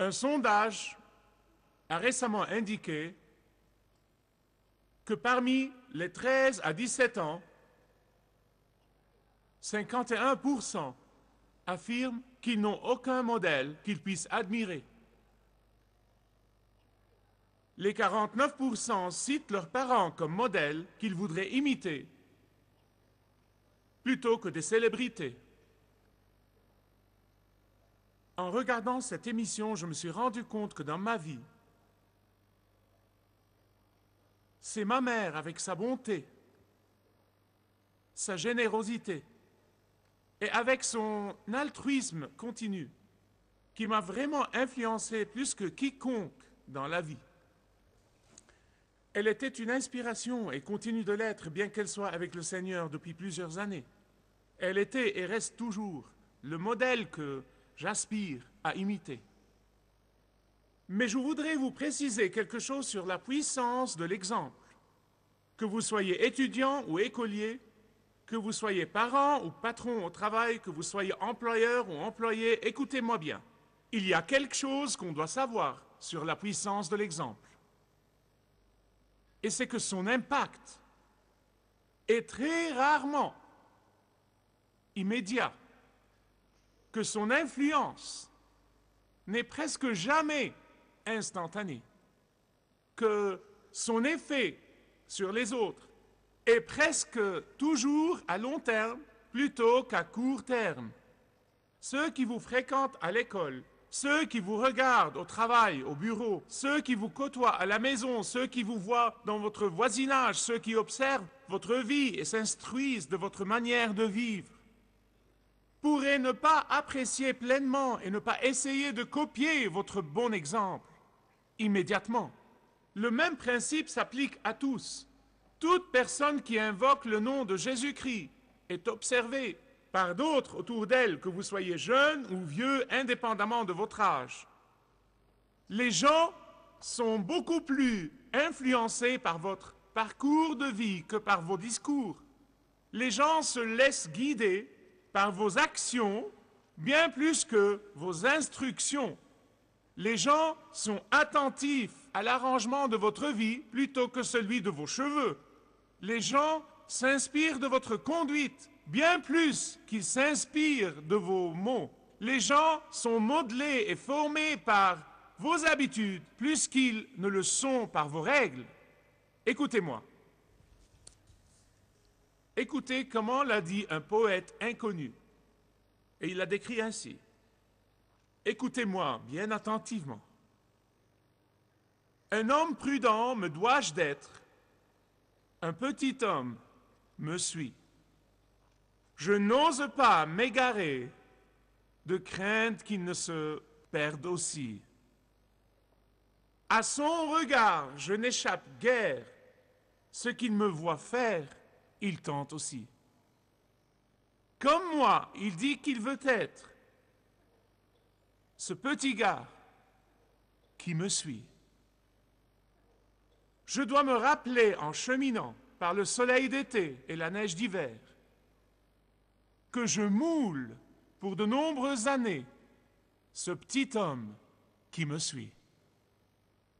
Un sondage a récemment indiqué que parmi les 13 à 17 ans, 51% affirment qu'ils n'ont aucun modèle qu'ils puissent admirer. Les 49% citent leurs parents comme modèles qu'ils voudraient imiter plutôt que des célébrités. En regardant cette émission, je me suis rendu compte que dans ma vie, c'est ma mère avec sa bonté, sa générosité et avec son altruisme continu qui m'a vraiment influencé plus que quiconque dans la vie. Elle était une inspiration et continue de l'être bien qu'elle soit avec le Seigneur depuis plusieurs années. Elle était et reste toujours le modèle que j'aspire à imiter. Mais je voudrais vous préciser quelque chose sur la puissance de l'exemple. Que vous soyez étudiant ou écolier, que vous soyez parent ou patron au travail, que vous soyez employeur ou employé, écoutez-moi bien. Il y a quelque chose qu'on doit savoir sur la puissance de l'exemple. Et c'est que son impact est très rarement immédiat que son influence n'est presque jamais instantanée, que son effet sur les autres est presque toujours à long terme plutôt qu'à court terme. Ceux qui vous fréquentent à l'école, ceux qui vous regardent au travail, au bureau, ceux qui vous côtoient à la maison, ceux qui vous voient dans votre voisinage, ceux qui observent votre vie et s'instruisent de votre manière de vivre, Pourraient ne pas apprécier pleinement et ne pas essayer de copier votre bon exemple immédiatement. Le même principe s'applique à tous. Toute personne qui invoque le nom de Jésus-Christ est observée par d'autres autour d'elle, que vous soyez jeune ou vieux, indépendamment de votre âge. Les gens sont beaucoup plus influencés par votre parcours de vie que par vos discours. Les gens se laissent guider par vos actions bien plus que vos instructions. Les gens sont attentifs à l'arrangement de votre vie plutôt que celui de vos cheveux. Les gens s'inspirent de votre conduite bien plus qu'ils s'inspirent de vos mots. Les gens sont modelés et formés par vos habitudes plus qu'ils ne le sont par vos règles. Écoutez-moi. Écoutez comment l'a dit un poète inconnu. Et il l'a décrit ainsi. Écoutez-moi bien attentivement. Un homme prudent me dois-je d'être. Un petit homme me suit. Je n'ose pas m'égarer de crainte qu'il ne se perde aussi. À son regard, je n'échappe guère ce qu'il me voit faire il tente aussi. Comme moi, il dit qu'il veut être ce petit gars qui me suit. Je dois me rappeler en cheminant par le soleil d'été et la neige d'hiver que je moule pour de nombreuses années ce petit homme qui me suit.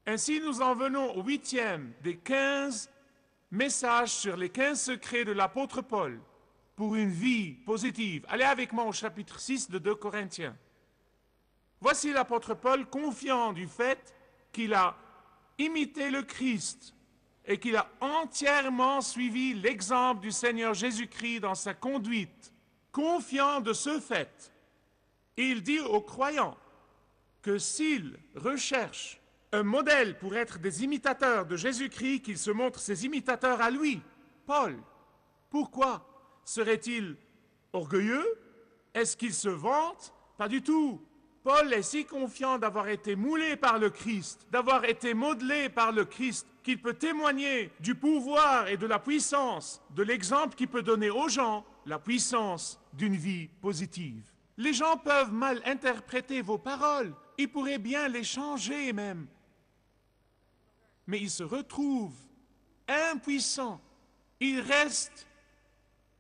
Ainsi nous en venons au huitième des quinze message sur les 15 secrets de l'apôtre Paul pour une vie positive. Allez avec moi au chapitre 6 de 2 Corinthiens. Voici l'apôtre Paul confiant du fait qu'il a imité le Christ et qu'il a entièrement suivi l'exemple du Seigneur Jésus-Christ dans sa conduite. Confiant de ce fait, il dit aux croyants que s'ils recherchent un modèle pour être des imitateurs de Jésus-Christ qu'il se montrent ses imitateurs à lui, Paul. Pourquoi serait-il orgueilleux Est-ce qu'il se vante Pas du tout. Paul est si confiant d'avoir été moulé par le Christ, d'avoir été modelé par le Christ, qu'il peut témoigner du pouvoir et de la puissance, de l'exemple qui peut donner aux gens, la puissance d'une vie positive. Les gens peuvent mal interpréter vos paroles, ils pourraient bien les changer même, mais ils se retrouvent impuissant. Il restent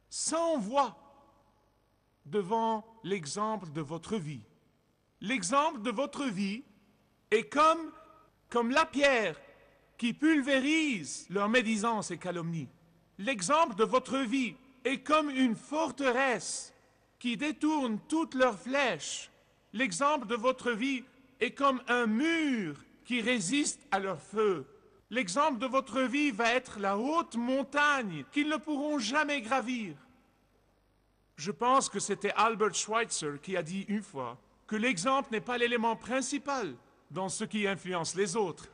sans voix devant l'exemple de votre vie. L'exemple de votre vie est comme, comme la pierre qui pulvérise leurs médisances et calomnies. L'exemple de votre vie est comme une forteresse qui détourne toutes leurs flèches. L'exemple de votre vie est comme un mur qui résiste à leur feu. L'exemple de votre vie va être la haute montagne qu'ils ne pourront jamais gravir. Je pense que c'était Albert Schweitzer qui a dit une fois que l'exemple n'est pas l'élément principal dans ce qui influence les autres,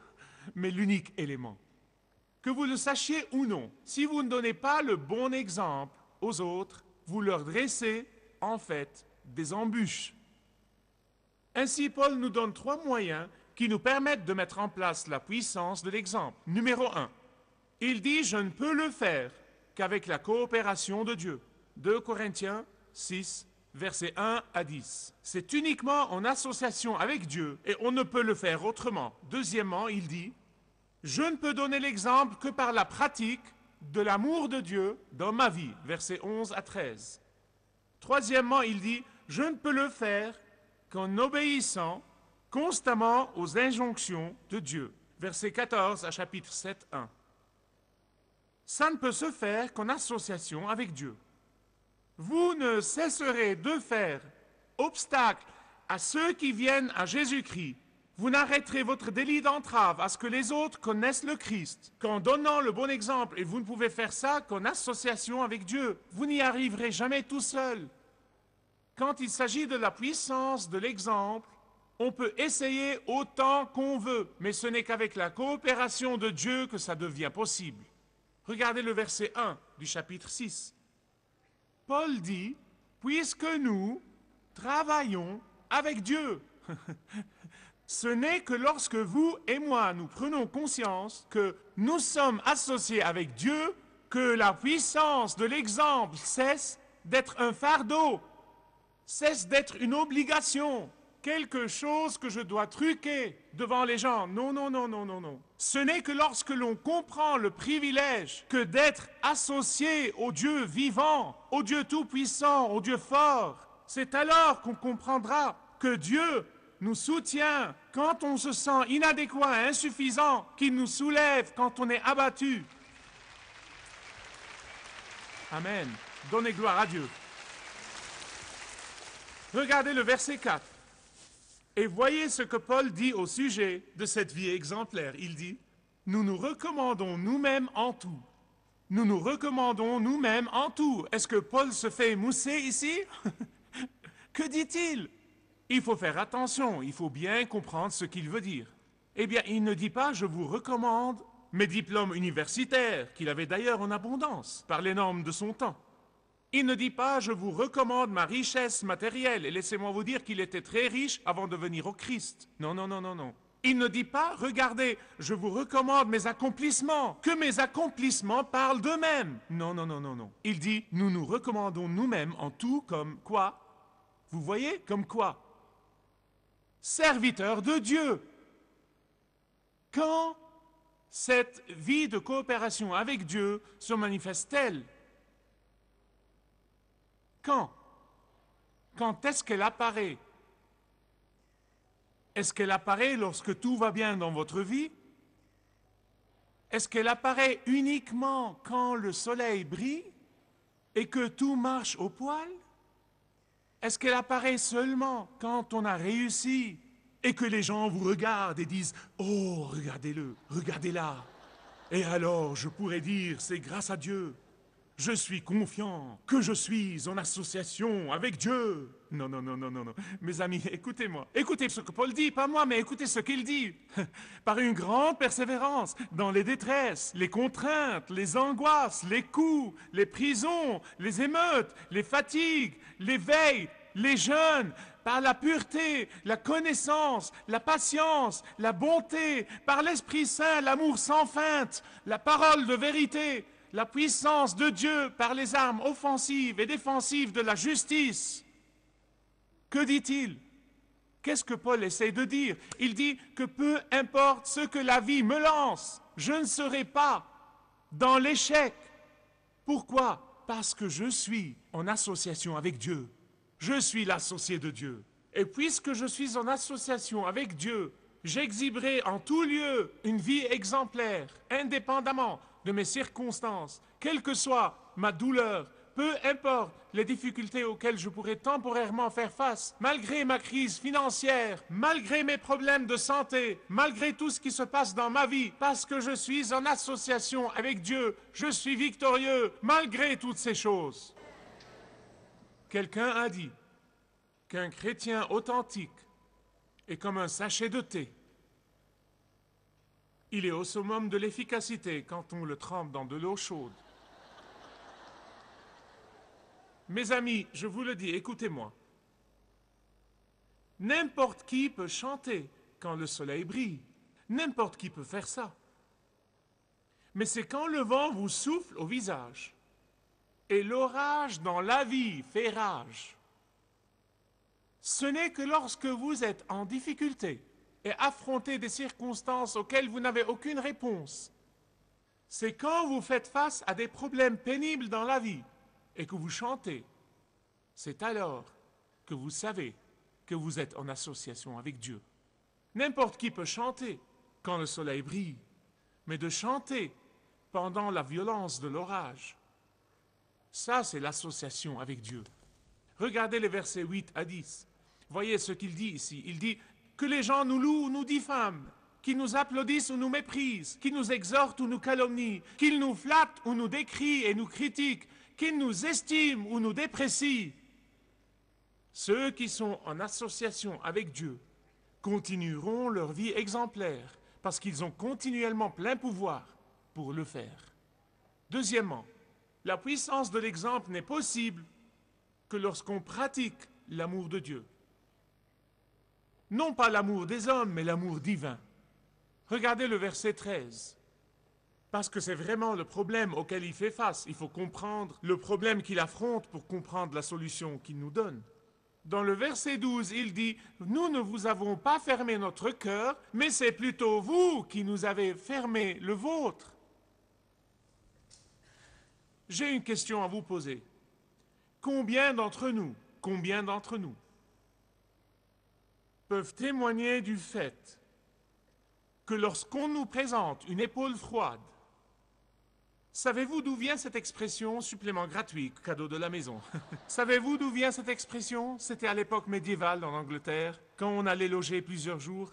mais l'unique élément. Que vous le sachiez ou non, si vous ne donnez pas le bon exemple aux autres, vous leur dressez en fait des embûches. Ainsi, Paul nous donne trois moyens qui nous permettent de mettre en place la puissance de l'exemple. Numéro 1. Il dit, je ne peux le faire qu'avec la coopération de Dieu. 2 Corinthiens 6, versets 1 à 10. C'est uniquement en association avec Dieu et on ne peut le faire autrement. Deuxièmement, il dit, je ne peux donner l'exemple que par la pratique de l'amour de Dieu dans ma vie. Versets 11 à 13. Troisièmement, il dit, je ne peux le faire qu'en obéissant constamment aux injonctions de Dieu. Verset 14 à chapitre 7, 1. Ça ne peut se faire qu'en association avec Dieu. Vous ne cesserez de faire obstacle à ceux qui viennent à Jésus-Christ. Vous n'arrêterez votre délit d'entrave à ce que les autres connaissent le Christ qu'en donnant le bon exemple. Et vous ne pouvez faire ça qu'en association avec Dieu. Vous n'y arriverez jamais tout seul. Quand il s'agit de la puissance de l'exemple, on peut essayer autant qu'on veut, mais ce n'est qu'avec la coopération de Dieu que ça devient possible. Regardez le verset 1 du chapitre 6. Paul dit, puisque nous travaillons avec Dieu, ce n'est que lorsque vous et moi nous prenons conscience que nous sommes associés avec Dieu que la puissance de l'exemple cesse d'être un fardeau, cesse d'être une obligation, quelque chose que je dois truquer devant les gens. Non, non, non, non, non, non. Ce n'est que lorsque l'on comprend le privilège que d'être associé au Dieu vivant, au Dieu tout-puissant, au Dieu fort, c'est alors qu'on comprendra que Dieu nous soutient quand on se sent inadéquat, insuffisant, qu'il nous soulève quand on est abattu. Amen. Donnez gloire à Dieu. Regardez le verset 4. Et voyez ce que Paul dit au sujet de cette vie exemplaire. Il dit, nous nous recommandons nous-mêmes en tout. Nous nous recommandons nous-mêmes en tout. Est-ce que Paul se fait mousser ici Que dit-il Il faut faire attention, il faut bien comprendre ce qu'il veut dire. Eh bien, il ne dit pas je vous recommande mes diplômes universitaires, qu'il avait d'ailleurs en abondance par les normes de son temps. Il ne dit pas je vous recommande ma richesse matérielle et laissez-moi vous dire qu'il était très riche avant de venir au Christ. Non, non, non, non, non. Il ne dit pas regardez, je vous recommande mes accomplissements, que mes accomplissements parlent d'eux-mêmes. Non, non, non, non, non. Il dit nous nous recommandons nous-mêmes en tout comme quoi Vous voyez Comme quoi Serviteur de Dieu. Quand cette vie de coopération avec Dieu se manifeste-t-elle quand Quand est-ce qu'elle apparaît Est-ce qu'elle apparaît lorsque tout va bien dans votre vie Est-ce qu'elle apparaît uniquement quand le soleil brille et que tout marche au poil Est-ce qu'elle apparaît seulement quand on a réussi et que les gens vous regardent et disent Oh, regardez-le, regardez-la Et alors je pourrais dire C'est grâce à Dieu je suis confiant que je suis en association avec Dieu. Non, non, non, non, non, non. Mes amis, écoutez-moi. Écoutez ce que Paul dit, pas moi, mais écoutez ce qu'il dit. Par une grande persévérance, dans les détresses, les contraintes, les angoisses, les coups, les prisons, les émeutes, les fatigues, les veilles, les jeûnes, par la pureté, la connaissance, la patience, la bonté, par l'Esprit Saint, l'amour sans feinte, la parole de vérité, la puissance de Dieu par les armes offensives et défensives de la justice. Que dit-il Qu'est-ce que Paul essaie de dire Il dit que peu importe ce que la vie me lance, je ne serai pas dans l'échec. Pourquoi Parce que je suis en association avec Dieu. Je suis l'associé de Dieu. Et puisque je suis en association avec Dieu, j'exhiberai en tout lieu une vie exemplaire, indépendamment de mes circonstances, quelle que soit ma douleur, peu importe les difficultés auxquelles je pourrais temporairement faire face, malgré ma crise financière, malgré mes problèmes de santé, malgré tout ce qui se passe dans ma vie, parce que je suis en association avec Dieu, je suis victorieux, malgré toutes ces choses. Quelqu'un a dit qu'un chrétien authentique est comme un sachet de thé. Il est au summum de l'efficacité quand on le trempe dans de l'eau chaude. Mes amis, je vous le dis, écoutez-moi. N'importe qui peut chanter quand le soleil brille. N'importe qui peut faire ça. Mais c'est quand le vent vous souffle au visage et l'orage dans la vie fait rage. Ce n'est que lorsque vous êtes en difficulté et affronter des circonstances auxquelles vous n'avez aucune réponse. C'est quand vous faites face à des problèmes pénibles dans la vie et que vous chantez. C'est alors que vous savez que vous êtes en association avec Dieu. N'importe qui peut chanter quand le soleil brille, mais de chanter pendant la violence de l'orage, ça c'est l'association avec Dieu. Regardez les versets 8 à 10. Voyez ce qu'il dit ici. Il dit, que les gens nous louent ou nous diffament, qu'ils nous applaudissent ou nous méprisent, qu'ils nous exhortent ou nous calomnient, qu'ils nous flattent ou nous décrient et nous critiquent, qu'ils nous estiment ou nous déprécient. Ceux qui sont en association avec Dieu continueront leur vie exemplaire parce qu'ils ont continuellement plein pouvoir pour le faire. Deuxièmement, la puissance de l'exemple n'est possible que lorsqu'on pratique l'amour de Dieu non pas l'amour des hommes, mais l'amour divin. Regardez le verset 13, parce que c'est vraiment le problème auquel il fait face. Il faut comprendre le problème qu'il affronte pour comprendre la solution qu'il nous donne. Dans le verset 12, il dit, Nous ne vous avons pas fermé notre cœur, mais c'est plutôt vous qui nous avez fermé le vôtre. J'ai une question à vous poser. Combien d'entre nous, combien d'entre nous peuvent témoigner du fait que lorsqu'on nous présente une épaule froide, savez-vous d'où vient cette expression supplément gratuit, cadeau de la maison Savez-vous d'où vient cette expression C'était à l'époque médiévale en Angleterre, quand on allait loger plusieurs jours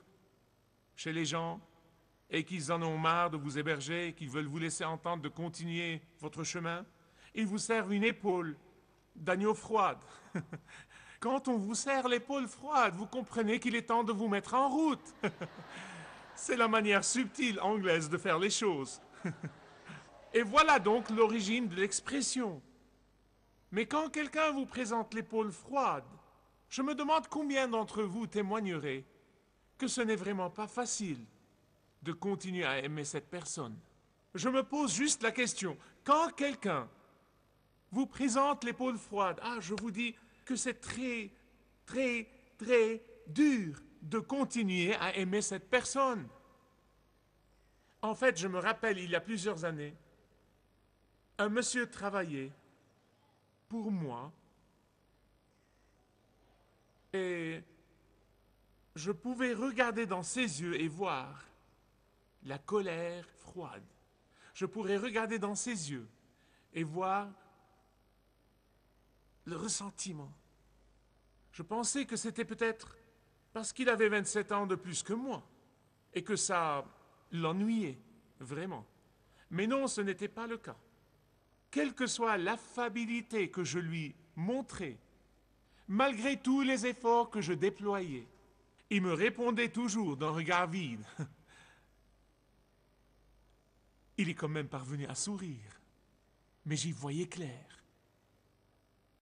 chez les gens et qu'ils en ont marre de vous héberger qu'ils veulent vous laisser entendre de continuer votre chemin, ils vous servent une épaule d'agneau froide. Quand on vous serre l'épaule froide, vous comprenez qu'il est temps de vous mettre en route. C'est la manière subtile anglaise de faire les choses. Et voilà donc l'origine de l'expression. Mais quand quelqu'un vous présente l'épaule froide, je me demande combien d'entre vous témoignerez que ce n'est vraiment pas facile de continuer à aimer cette personne. Je me pose juste la question, quand quelqu'un vous présente l'épaule froide, ah, je vous dis, que c'est très, très, très dur de continuer à aimer cette personne. En fait, je me rappelle, il y a plusieurs années, un monsieur travaillait pour moi et je pouvais regarder dans ses yeux et voir la colère froide. Je pourrais regarder dans ses yeux et voir le ressentiment. Je pensais que c'était peut-être parce qu'il avait 27 ans de plus que moi, et que ça l'ennuyait, vraiment. Mais non, ce n'était pas le cas. Quelle que soit l'affabilité que je lui montrais, malgré tous les efforts que je déployais, il me répondait toujours d'un regard vide. Il est quand même parvenu à sourire, mais j'y voyais clair.